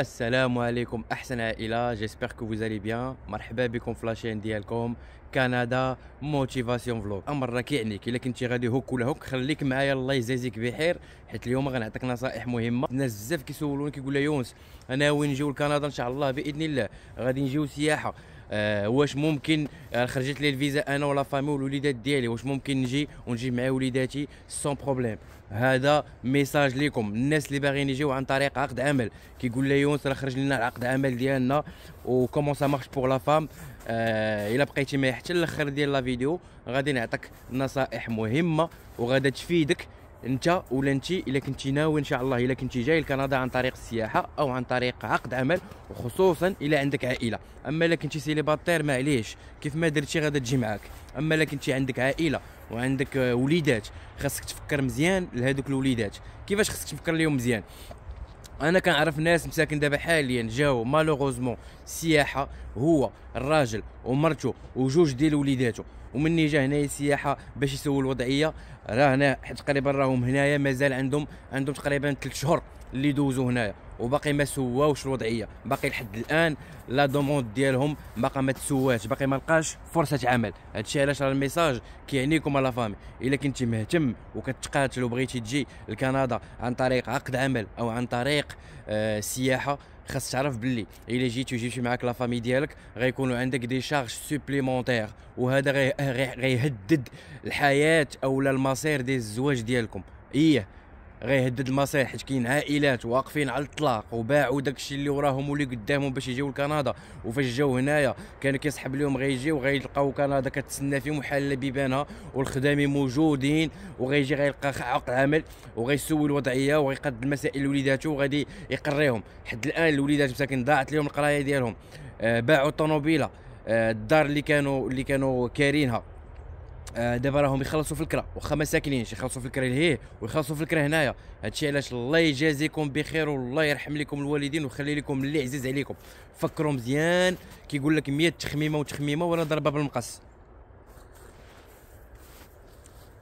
السلام عليكم احسن عائله جيسبر كو فوزالي بيان مرحبا بكم في لاشين ديالكم كندا موتيفاسيون فلوغ امر راه يعنيك الا كنتي غادي هوك ولا هوك خليك معايا الله يجازيك بخير حيت اليوم غنعطيك نصائح مهمه الناس بزاف كيسولوني كيقول لي يونس انا وين نجيو لكندا ان شاء الله باذن الله غادي نجيو سياحه آه واش ممكن آه، خرجت لي الفيزا انا ولا فامي والوليدات ديالي واش ممكن نجي ونجي مع وليداتي سون بروبليم هذا ميساج ليكم الناس اللي باغيين يجيو عن طريق عقد عمل كيقول لي يونس راه خرج لنا العقد عمل ديالنا وكومون سا مارش بور لا فام آه الا بقيتي معايا حتى الاخر ديال لا فيديو غادي نعطيك نصائح مهمه وغادا تفيدك انت ولا انت الا كنتي ناوي ان شاء الله الا كنتي جاي لكندا عن طريق السياحه او عن طريق عقد عمل وخصوصا الا عندك عائله اما الا كنتي سيليباتير معليش كيف ما درتي غادا تجي معاك اما الا كنتي عندك عائله وعندك وليدات خاصك تفكر مزيان لهذوك الوليدات كيفاش خاصك تفكر لهم مزيان انا كنعرف ناس مساكن دابا حاليا جاو مالوغوزمون السياحه هو الراجل ومرته وجوج ديال وليداتو ومني جا هنايا السياحه باش يسووا الوضعيه راه هنا حيت تقريبا راهم هنايا مازال عندهم عندهم تقريبا ثلاث شهور اللي دوزوا هنايا وباقي ما سواوش الوضعيه باقي لحد الان لا دوموند ديالهم باقا ما تسواش باقي ما لقاش فرصه عمل هادشي علاش راه الميساج كيعنيكم على فامي الا كنتي مهتم وكتقاتل وبغيتي تجي لكندا عن طريق عقد عمل او عن طريق آه سياحه خاص تعرف باللي الا جيتي وجيتي معاك لا فامي ديالك غيكونوا عندك دي شارج سوبليمونتير وهذا غيهدد الحياه او المصير ديال الزواج ديالكم ايه غيهدد المصير حيت كاين عائلات واقفين على الطلاق وباعوا داكشي اللي وراهم واللي قدامهم باش يجيو لكندا وفاش جاو هنايا كانوا كيسحب لهم غيجيو غيلقاو كندا كتسنى فيهم وحاله بيبانها والخدامي موجودين وغيجي غيلقى عقد عمل وغيسول الوضعيه وغيقد المسائل لوليداتو وغادي يقريهم حد الان الوليدات مساكن ضاعت لهم القرايه ديالهم آه، باعوا الطوموبيله آه، الدار اللي كانوا اللي كانوا كارينها آه، دابا راهم يخلصوا في الكره واخا ما ساكنينش يخلصوا في الكره لهيه ويخلصوا في الكره هنايا هادشي علاش الله يجازيكم بخير والله يرحم لكم الوالدين ويخلي لكم اللي عزيز عليكم فكروا مزيان كيقول لك 100 تخميمه وتخميمه ولا ضربه بالمقص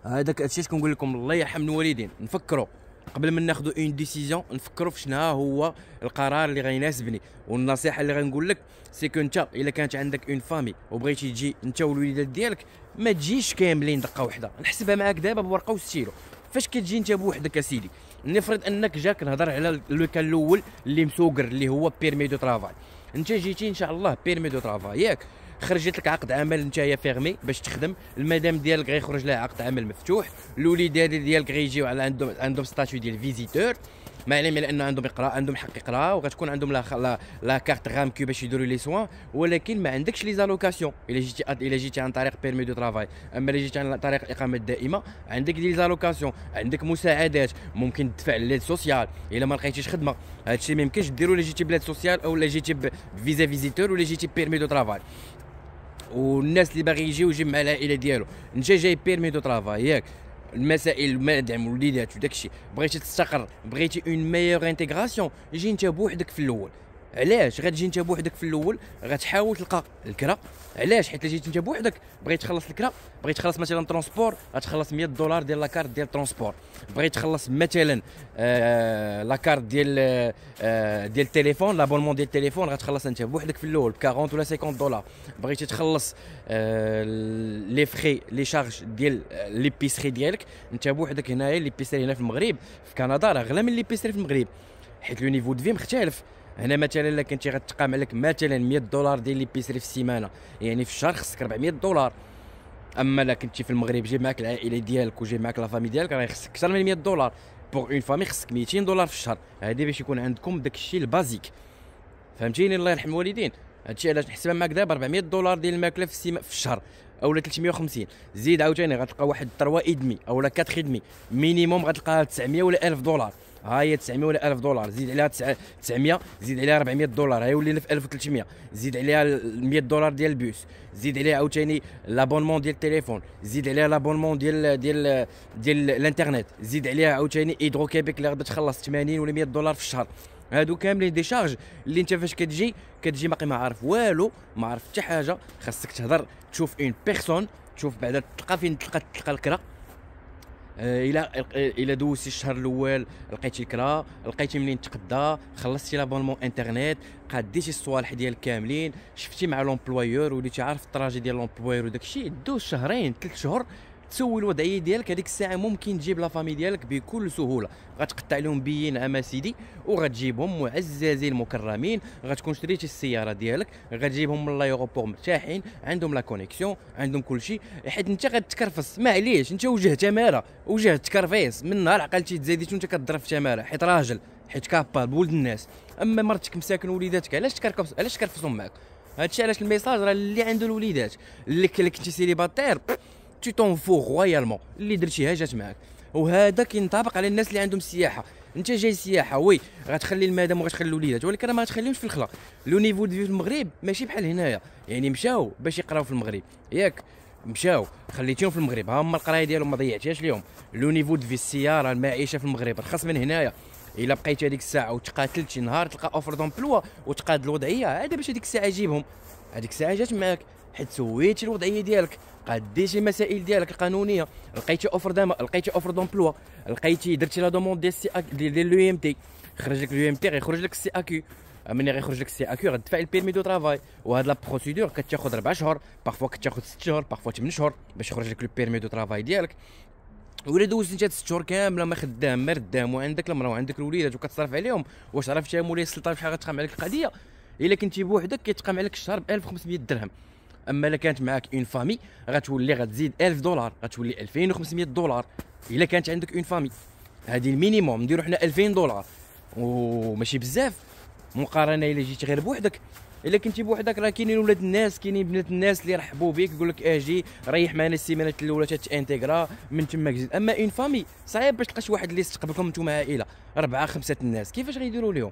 هذاك هادشي كنقول لكم الله يرحم الوالدين نفكروا قبل ما ناخذ اون ديسيزيون نفكروا في شنو هو القرار اللي غيناسبني والنصيحه اللي غنقول لك سيكو انت الا كانت عندك اون فامي وبغيتي تجي انت والوليدات ديالك ما تجيش كاملين دقه واحده نحسبها معاك دابا بورقه وستيلو فاش كتجي انت بوحدك اسيدي نفرض انك جاك نهضر على لو كان الاول اللي مسوقر اللي هو بيرمي دو ترافاي انت جيتي ان شاء الله بيرمي دو ترافاي ياك خرجت لك عقد عمل نتايا فيرمي باش تخدم المدام ديالك غيخرج لها عقد عمل مفتوح الوليدات ديالك غيجيو على عندهم عندهم ستاتيو ديال فيزيتور ما علم لان عندهم يقرا عندهم حق يقرا وغتكون عندهم لا لا, لا كارت غام كيو باش يديروا لي سوان ولكن ما عندكش لي زالوكاسيون الا جيتي الا جيتي عن طريق بيرمي دو ترافاي اما الا جيتي عن طريق الاقامه الدائمه عندك دي زالوكاسيون عندك مساعدات ممكن تدفع لليد سوسيال الا ما لقيتيش خدمه هادشي ما يمكنش ديرو الا جيتي بلاد سوسيال او الا جيتي فيزا فيزيتور ولا جيتي بيرمي دو ترافاي والناس اللي باغي يجي ويجي مع العائله ديالو انت جاي بيرمي دو ترافاي ياك المسائل ما دعم وليدات وداكشي بغيتي تستقر بغيتي اون ميور انتغراسيون جي انت بوحدك في الاول علاش غتجي انت بوحدك في الاول غتحاول تلقى الكرا علاش حيت جيت انت بوحدك بغيت تخلص الكرا بغيت تخلص مثلا ترونسبور غتخلص 100 دولار ديال لاكارت ديال ترونسبور بغيت تخلص مثلا آه لاكارت ديال آه ديال التليفون لابونمون ديال التليفون غتخلص انت بوحدك في الاول ب 40 ولا 50 دولار بغيتي تخلص آه لي فري لي شارج ديال آه، لي بيسري ديالك انت بوحدك هنايا لي بيسري هنا في المغرب في كندا راه غلا من لي بيسري في المغرب حيت لو نيفو دو في مختلف هنا مثلا الا كنتي غتقام عليك مثلا 100 دولار ديال ليبيسري في السيمانه يعني في الشهر خصك 400 دولار اما الا كنتي في المغرب جيب معاك العائله ديالك وجيب معاك لافامي ديالك راه خصك اكثر من 100 دولار بوغ اون فامي خصك 200 دولار في الشهر هذه باش يكون عندكم داك الشيء البازيك فهمتيني الله يرحم الوالدين هادشي علاش نحسبها معاك دابا 400 دولار ديال الماكله في السيمانه في الشهر او 350 زيد عاوتاني غتلقى واحد 3 ادمي او 4 ادمي مينيموم غتلقاها 900 ولا 1000 دولار ها هي 900 ولا 1000 دولار زيد عليها 900 زيد عليها 400 دولار هي ولينا في 1300 زيد عليها 100 دولار ديال البوس زيد عليها عاوتاني لابونمون ديال التليفون زيد عليها لابونمون ديال ديال ديال الانترنت زيد عليها عاوتاني ايدرو كيبيك اللي غادي تخلص 80 ولا 100 دولار في الشهر هادو كاملين دي شارج اللي انت فاش كتجي كتجي باقي ما عارف والو ما عارف حتى حاجه خاصك تهضر تشوف اون بيرسون تشوف بعدا تلقى فين تلقى تلقى الكره الى الى دوزتي الشهر الاول لقيتي كرا لقيتي منين تقدا خلصتي لابونمون انترنيت قديتي الصوالح ديالك كاملين شفتي مع لومبلويور وليتي عارف التراجي ديال لومبلويور وداك الشيء دوز شهرين ثلاث شهور تسوي الوضعيه ديالك هذيك الساعه ممكن تجيب لا فامي ديالك بكل سهوله غتقطع لهم بيين عام سيدي وغتجيبهم معززين مكرمين غتكون شريتي السياره ديالك غتجيبهم من لايغوبور مرتاحين عندهم لا كونيكسيون عندهم كل شيء حيت انت غتكرفص معليش انت وجه تماره وجه تكرفيس من نهار عقلتي تزايديت وانت كتضرب في تماره حيت راجل حيت كابال بولد الناس اما مرتك مساكن وليداتك علاش تكركبس علاش تكرفصهم معاك هادشي علاش الميساج راه اللي عنده الوليدات اللي كنتي سيليباتير تي طون فو رويالمون اللي درتيها جات معاك وهذا كينطبق على الناس اللي عندهم السياحه انت جاي سياحه وي غتخلي المدام وغتخلي الوليدات ولكن ما غتخليهمش في الخلا لو نيفو دو في المغرب ماشي بحال هنايا يعني مشاو باش يقراو في المغرب ياك مشاو خليتيهم في المغرب ها هما القرايه ديالهم ما ضيعتيهاش ليهم لو نيفو دو في السياره المعيشه في المغرب رخص من هنايا الا بقيتي هذيك الساعه وتقاتلت شي نهار تلقى اوفر دومبلوا وتقاد الوضعيه هذا باش هذيك الساعه جيبهم هذيك الساعه جات معاك حيت سويتي الوضعيه ديالك قديتي المسائل ديالك القانونيه لقيتي اوفر دام لقيتي اوفر دومبلوا لقيتي درتي لا دوموند ديال السي ديال لو ام تي خرج لك لو ام تي غيخرج لك السي اكيو ملي غيخرج لك السي اكيو غتدفع البيرمي دو ترافاي وهاد لا بروسيدور كتاخذ ربع شهور بارفوا كتاخذ ست شهور بارفوا 8 شهور باش يخرج لك البيرمي دو ترافاي ديالك ولا دوزت انت 6 شهور كامله ما خدام ما ردام وعندك المراه وعندك الوليدات وكتصرف عليهم واش عرفتي مولاي السلطه بشحال غتقام عليك القضيه الا كنتي بوحدك كيتقام عليك الشهر ب 1500 درهم اما الا كانت معاك اون فامي غتولي غتزيد 1000 دولار غتولي 2500 دولار الا كانت عندك اون فامي هذه المينيموم نديرو حنا 2000 دولار وماشي بزاف مقارنه الا جيت غير بوحدك الا كنتي بوحدك راه كاينين ولاد الناس كاينين بنات الناس اللي يرحبوا بك يقول لك اجي ريح معنا السيمانات الاولى انتيغرا من تما زيد اما اون فامي صعيب باش تلقى شي واحد اللي يستقبلكم نتوما عائله اربعه خمسه الناس كيفاش غيديروا لهم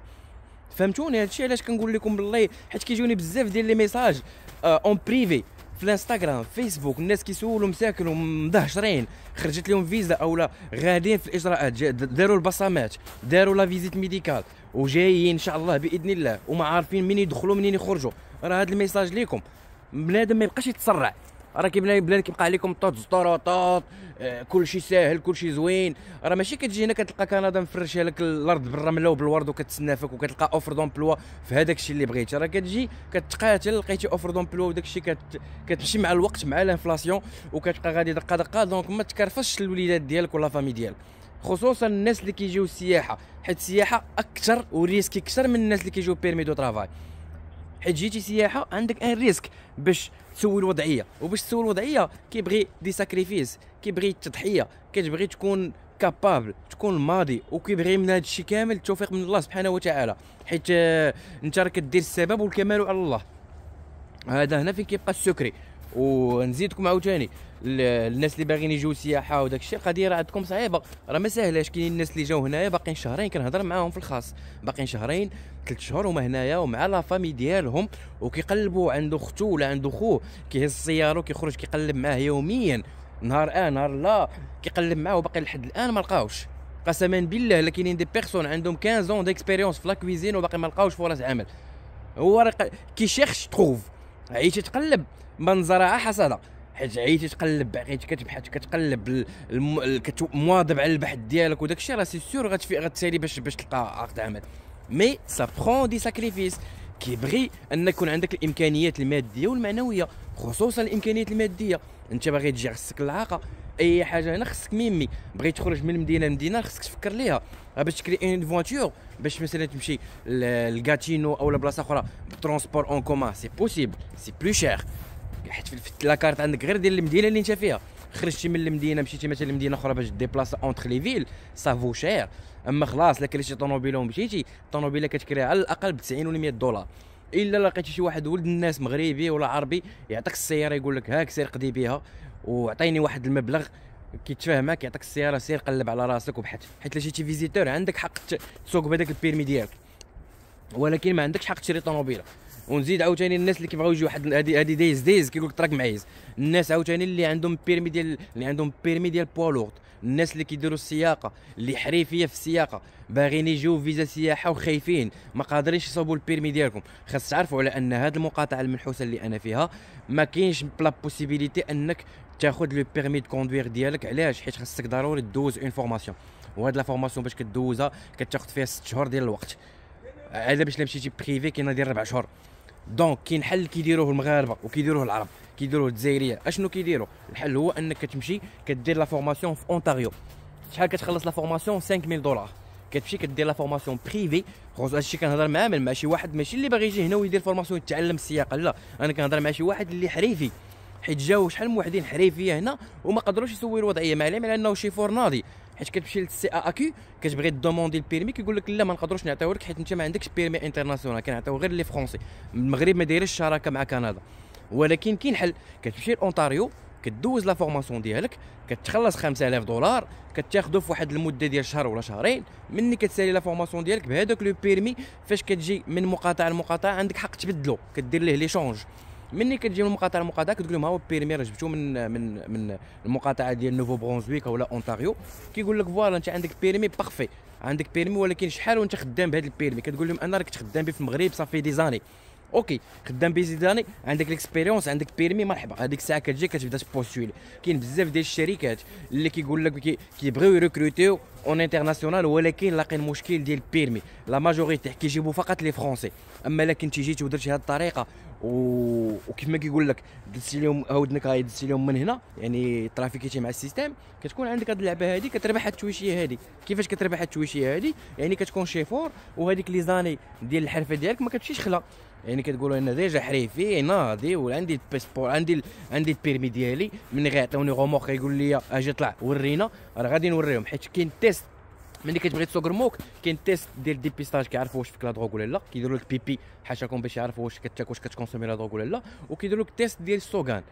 فهمتوني هادشي علاش كنقول لكم بالله حيت كيجوني بزاف ديال لي ميساج اون آه، بريفي في الانستغرام فيسبوك الناس كيسولوا مساكن ومدهشرين خرجت لهم فيزا اولا غاديين في الاجراءات داروا البصمات داروا لا فيزيت ميديكال وجايين ان شاء الله باذن الله وما عارفين منين يدخلوا منين يخرجوا راه هذا الميساج ليكم بنادم ما يبقاش يتسرع راه كيبان بلان كيبقى عليكم طوط طوروطوط آه، كلشي ساهل كلشي زوين راه ماشي كتجي هنا كتلقى كندا مفرشه لك الارض بالرمله وبالورد وكتسنى فيك وكتلقى اوفر دومبلوا في هذاك الشيء اللي بغيتي راه كتجي كتقاتل لقيتي اوفر دومبلوا وداك الشيء كت... كتمشي مع الوقت مع الانفلاسيون وكتبقى غادي دقه دقه دونك ما تكرفش الوليدات ديالك ولا فامي ديالك خصوصا الناس اللي كيجيو السياحه حيت السياحه اكثر وريسكي اكثر من الناس اللي كيجيو بيرمي دو ترافاي حيت جيتي سياحه عندك ان ريسك باش تسوي الوضعيه وباش تسوي الوضعيه كيبغي دي ساكريفيس كيبغي التضحيه كتبغي تكون كابابل تكون ماضي وكيبغي من هذا الشيء كامل التوفيق من الله سبحانه وتعالى حيت انت آه، راك دير السبب والكمال على الله هذا هنا فين كيبقى السكري ونزيدكم عاوتاني الناس اللي باغيين يجوا سياحه وداك الشيء القضيه راه عندكم صعيبه راه ما ساهلاش كاينين الناس اللي جاو هنايا باقيين شهرين كنهضر معاهم في الخاص باقيين شهرين ثلاث شهور هما هنايا ومع لا فامي ديالهم وكيقلبوا عنده اختو ولا عنده خوه كيهز السياره وكيخرج كيقلب معاه يوميا نهار اه نهار لا كيقلب معاه وباقي لحد الان ما لقاوش قسما بالله لا كاينين دي بيرسون عندهم 15 اون ديكسبيريونس في لا كويزين وباقي ما لقاوش فرص عمل هو راه كيشيخش تخوف عييتي تقلب بنظرها حسنه حيت عيتي تقلب عيتي كتبحث كتقلب المواظب مواظب على البحث ديالك وداك الشيء راه سي سور غتفي غتسالي باش باش تلقى عقد عمل مي سا برون دي ساكريفيس كيبغي ان يكون عندك الامكانيات الماديه والمعنويه خصوصا الامكانيات الماديه انت باغي تجي خصك العاقه اي حاجه هنا خصك ميمي بغيت تخرج من المدينه لمدينه خصك تفكر ليها باش تكري اون فواتور باش مثلا تمشي لكاتينو او لبلاصه اخرى بترونسبور اون كومان سي بوسيبل سي بلو شير حيت في لاكارت عندك غير ديال المدينه اللي انت فيها خرجتي من المدينه مشيتي مثلا لمدينه اخرى باش ديبلاصا اونتر لي فيل سافو شير اما خلاص لك كريتي طوموبيل ومشيتي الطوموبيله كتكريها على الاقل ب 90 ولا 100 دولار الا لقيتي شي واحد ولد الناس مغربي ولا عربي يعطيك السياره يقول لك هاك سير قدي بها وعطيني واحد المبلغ كيتفاهمك يعطيك السياره سير قلب على راسك وبحث حيت لا شتي فيزيتور عندك حق تسوق بهذاك البيرمي ديالك ولكن ما عندكش حق تشري طوموبيله ونزيد عاوتاني الناس اللي كيبغيو يجيو واحد هادي هادي دايز دايز كيقول لك تراك معيز الناس عاوتاني اللي عندهم بيرمي ديال اللي عندهم بيرمي ديال بوالورد الناس اللي كيديروا السياقه اللي حريفيه في السياقه باغيين يجيو فيزا سياحه وخايفين ما قادرينش يصوبوا البيرمي ديالكم خاص تعرفوا على ان هاد المقاطعه المنحوسه اللي انا فيها ما كاينش بلا بوسيبيليتي انك تاخذ لو بيرمي دو كوندوير ديالك علاش حيت خاصك ضروري دوز اون فورماسيون وهاد لا فورماسيون باش كدوزها كتاخذ فيها 6 شهور ديال الوقت هذا باش لمشيتي بريفي كاينه ديال 4 شهور دونك كاين حل كيديروه المغاربه وكيديروه العرب كيديروه الجزائريه اشنو كيديروا الحل هو انك كتمشي كدير لا فورماسيون في اونتاريو شحال كتخلص لا فورماسيون 5000 دولار كتمشي كدير لا فورماسيون بريفي خصوص هادشي كنهضر معاه مع شي واحد ماشي اللي باغي يجي هنا ويدير فورماسيون يتعلم السياقه لا انا كنهضر مع شي واحد اللي حريفي حيت جاو شحال من واحدين حريفيه هنا وما قدروش يسوي الوضعيه مع علم على انه شي فور ناضي حيت كتمشي للسي ا اكي كتبغي دوموندي البيرمي كيقول لك لا ما نقدروش نعطيوه لك حيت انت ما عندكش بيرمي انترناسيونال كنعطيو غير لي فرونسي المغرب ما دايرش شراكه مع كندا ولكن كاين حل كتمشي لأونتاريو كدوز لا فورماسيون ديالك كتخلص 5000 دولار كتاخذو في واحد المده ديال شهر ولا شهرين مني كتسالي لا فورماسيون ديالك بهذاك لو بيرمي فاش كتجي من مقاطعه لمقاطعه عندك حق تبدلو كدير ليه لي شونج مني كتجي من المقاطعه المقاطعه كتقول لهم ها هو بيرمير جبتو من من من المقاطعه ديال نوفو برونزويك ولا اونتاريو كيقول لك فوالا انت عندك بيرمي باغفي عندك بيرمي ولكن شحال وانت خدام بهذا البيرمي كتقول لهم انا راك تخدم به في المغرب صافي دي زاني اوكي خدام بيزيداني عندك ليكسبيريونس عندك بيرمي مرحبا هذيك الساعه كتجي كتبدا تبوستولي كاين بزاف ديال الشركات اللي كيقول لك كيبغيو يريكروتيو اون انترناسيونال ولكن لاقين مشكل ديال بيرمي لا ماجوريتي كيجيبوا فقط لي فرونسي اما الا كنتي جيتي ودرتي هذه الطريقه و... وكيف ما كيقول لك درت لهم اودنك هاي درت لهم من هنا يعني ترافيكيتي مع السيستم كتكون عندك هذه اللعبه هذه كتربح هاد التويشيه هذه كيفاش كتربح هاد التويشيه هذه يعني كتكون شي فور وهذيك لي زاني ديال الحرفه ديالك ما كتمشيش خلا يعني كتقولوا انا ديجا حريفي ناضي آه، وعندي عندي الباسبور عندي ال... عندي البيرمي ديالي من غيعطيوني غوموخ يقول لي اجي آه، طلع ورينا راه غادي نوريهم حيت كاين تيست ملي كتبغي تسوق رموك كاين تيست ديال ديبيستاج كيعرفوا واش فيك لا دروغ ولا لا كيديروا لك بيبي حاشاكم باش يعرفوا واش كتاكل واش كتكونسومي لا دروغ ولا لا وكيديروا لك تيست ديال السوغان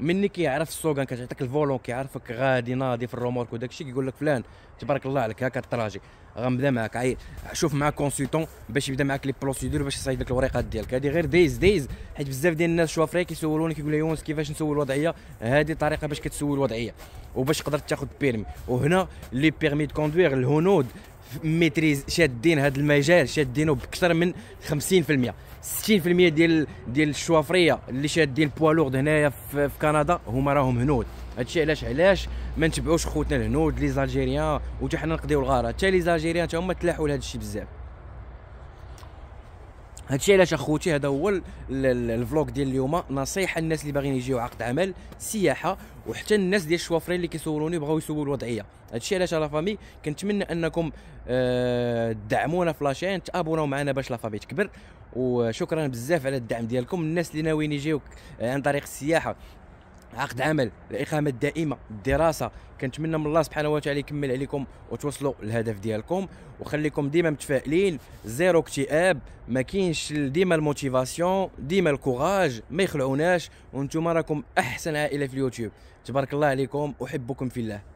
مني كيعرف السوغان كتعطيك الفولون كيعرفك غادي ناضي في الرومورك وداك الشيء كيقول لك فلان تبارك الله عليك هاكا التراجي غنبدا معاك عي شوف مع كونسلتون باش يبدا معاك لي بروسيدور باش يصايب لك الوريقات ديالك هذه غير دايز دايز حيت بزاف ديال الناس شوافري كيسولوني كيقول لي يونس كيفاش نسول الوضعيه هذه طريقه باش كتسول الوضعيه وباش تقدر تاخذ بيرمي وهنا لي بيرمي دو كوندوير الهنود ميتريز شادين هذا المجال شادينه باكثر من 50% 60% ديال ديال الشوافريه اللي شادين بوالورد هنايا في, في كندا هما راهم هنود هادشي علاش علاش ما نتبعوش خوتنا الهنود لي زالجيريان وحتى حنا نقضيو الغاره حتى لي زالجيريان حتى هما تلاحوا لهذا الشيء بزاف هادشي علاش اخوتي هذا هو الفلوك ديال اليوم نصيحه للناس اللي باغيين يجيو عقد عمل سياحه وحتى الناس ديال الشوافرين اللي كيسولوني بغاو يسولوا الوضعيه هادشي علاش لا فامي كنتمنى انكم آه، تدعمونا في لاشين تابوناو معنا باش لا فامي تكبر وشكرا بزاف على الدعم ديالكم الناس اللي ناويين يجيو آه، عن طريق السياحه عقد عمل الاقامه الدائمه الدراسه كنتمنى من الله سبحانه وتعالى يكمل عليكم وتوصلوا للهدف ديالكم وخليكم ديما متفائلين زيرو اكتئاب ما كاينش ديما الموتيفاسيون ديما الكوراج ما يخلعوناش وانتم راكم احسن عائله في اليوتيوب تبارك الله عليكم احبكم في الله